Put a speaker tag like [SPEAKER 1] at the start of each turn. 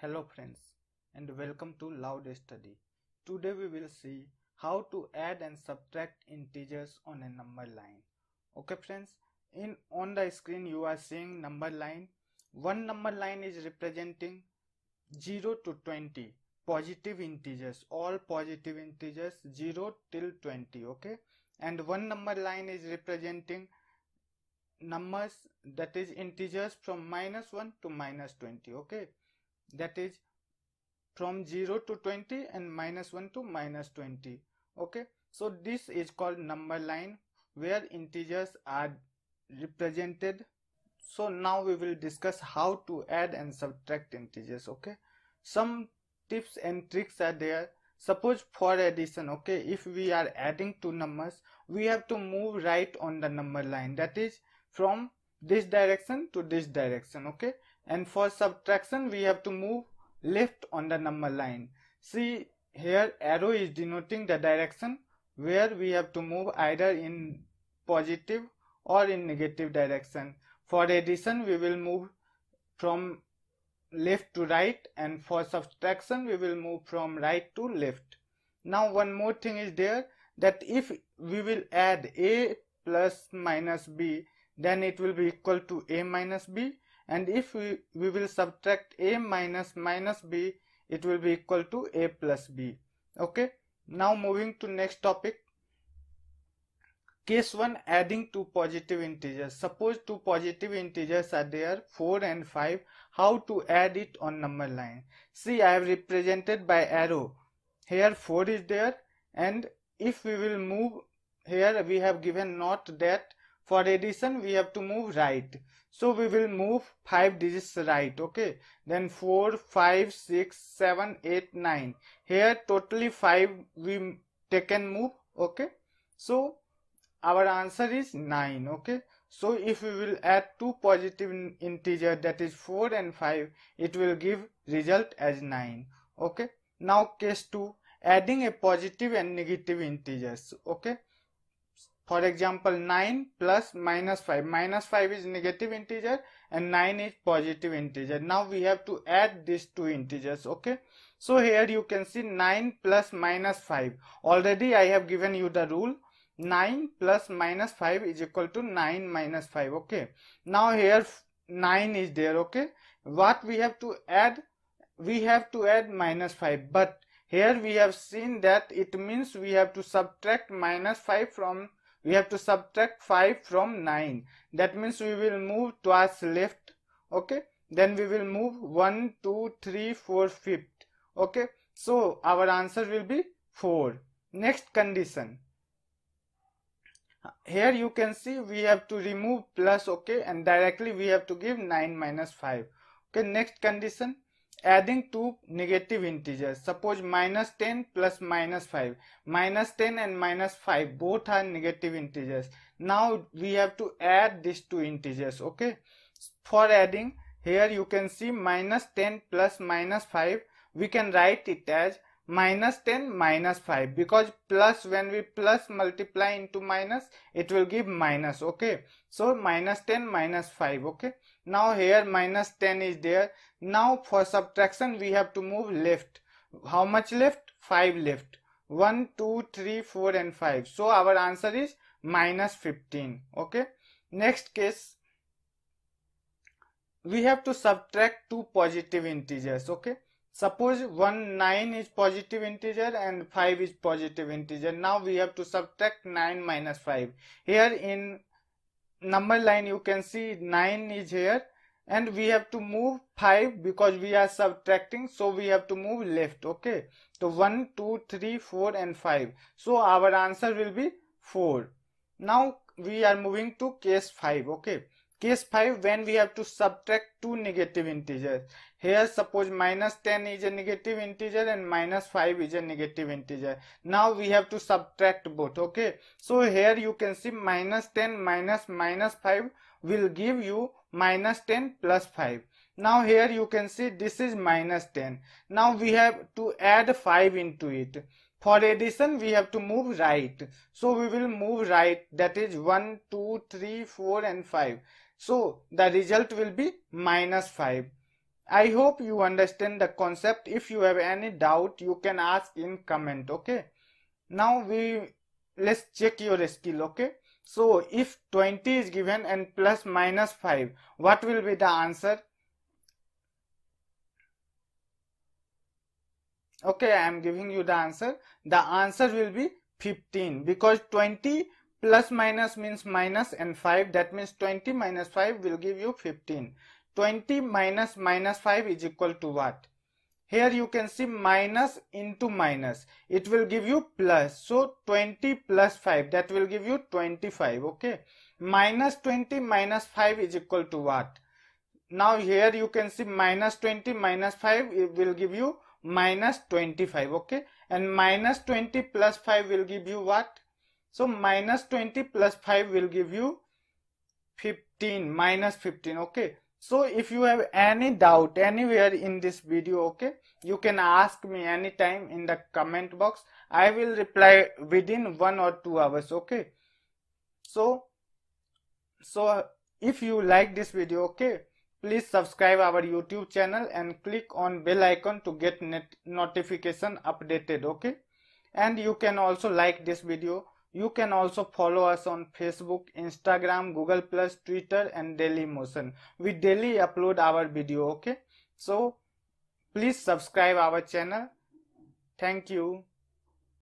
[SPEAKER 1] Hello friends and welcome to Loud Study. Today we will see how to add and subtract integers on a number line. Okay friends, in on the screen you are seeing number line. One number line is representing 0 to 20 positive integers, all positive integers 0 till 20 okay and one number line is representing numbers that is integers from minus 1 to minus 20 okay that is from 0 to 20 and minus 1 to minus 20 okay so this is called number line where integers are represented so now we will discuss how to add and subtract integers okay some tips and tricks are there suppose for addition okay if we are adding two numbers we have to move right on the number line that is from this direction to this direction okay and for subtraction we have to move left on the number line see here arrow is denoting the direction where we have to move either in positive or in negative direction for addition we will move from left to right and for subtraction we will move from right to left now one more thing is there that if we will add a plus minus b then it will be equal to a minus b and if we, we will subtract a minus minus b it will be equal to a plus b okay now moving to next topic case 1 adding two positive integers suppose two positive integers are there 4 and 5 how to add it on number line see i have represented by arrow here 4 is there and if we will move here we have given not that for addition we have to move right so we will move five digits right okay then four five six seven eight nine here totally five we taken move okay so our answer is 9 okay so if we will add two positive integer that is 4 and 5 it will give result as 9 okay now case 2 adding a positive and negative integers okay for example, 9 plus minus 5. Minus 5 is negative integer and 9 is positive integer. Now we have to add these two integers, okay? So here you can see 9 plus minus 5. Already I have given you the rule. 9 plus minus 5 is equal to 9 minus 5, okay? Now here 9 is there, okay? What we have to add? We have to add minus 5. But here we have seen that it means we have to subtract minus 5 from we have to subtract 5 from 9 that means we will move twice left okay then we will move 1 2 3 4 fifth okay so our answer will be 4 next condition here you can see we have to remove plus okay and directly we have to give 9 minus 5 okay next condition adding two negative integers suppose minus 10 plus minus 5 minus 10 and minus 5 both are negative integers now we have to add these two integers okay for adding here you can see minus 10 plus minus 5 we can write it as minus 10 minus 5 because plus when we plus multiply into minus it will give minus okay so minus 10 minus 5 okay now here minus 10 is there now for subtraction we have to move left how much left 5 left 1 2 3 4 and 5 so our answer is minus 15 okay next case we have to subtract two positive integers okay Suppose 1, 9 is positive integer and 5 is positive integer. Now we have to subtract 9 minus 5. Here in number line you can see 9 is here and we have to move 5 because we are subtracting so we have to move left okay so 1 2 3 4 and 5 so our answer will be 4 now we are moving to case 5 okay Case 5 when we have to subtract two negative integers. Here suppose minus 10 is a negative integer and minus 5 is a negative integer. Now we have to subtract both okay. So here you can see minus 10 minus minus 5 will give you minus 10 plus 5. Now here you can see this is minus 10. Now we have to add 5 into it. For addition, we have to move right. So we will move right. That is 1, 2, 3, 4 and 5. So the result will be minus 5. I hope you understand the concept. If you have any doubt, you can ask in comment, okay? Now we let's check your skill, okay? So if 20 is given and plus minus 5, what will be the answer? Okay, I am giving you the answer. The answer will be 15 because 20 plus minus means minus and 5 that means 20 minus 5 will give you 15 20 minus minus 5 is equal to what here you can see minus into minus it will give you plus so 20 plus 5 that will give you 25 okay minus 20 minus 5 is equal to what now here you can see minus 20 minus 5 it will give you minus 25 okay and minus 20 plus 5 will give you what so minus 20 plus 5 will give you 15 minus 15 okay so if you have any doubt anywhere in this video okay you can ask me anytime in the comment box i will reply within one or two hours okay so so if you like this video okay please subscribe our youtube channel and click on bell icon to get net notification updated okay and you can also like this video you can also follow us on Facebook, Instagram, Google Plus, Twitter and Daily Motion. We daily upload our video, okay? So please subscribe our channel. Thank you.